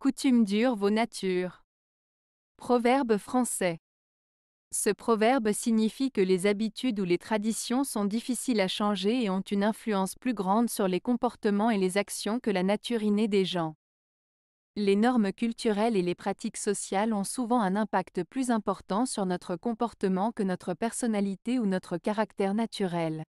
Coutume dure vos natures. Proverbe français. Ce proverbe signifie que les habitudes ou les traditions sont difficiles à changer et ont une influence plus grande sur les comportements et les actions que la nature innée des gens. Les normes culturelles et les pratiques sociales ont souvent un impact plus important sur notre comportement que notre personnalité ou notre caractère naturel.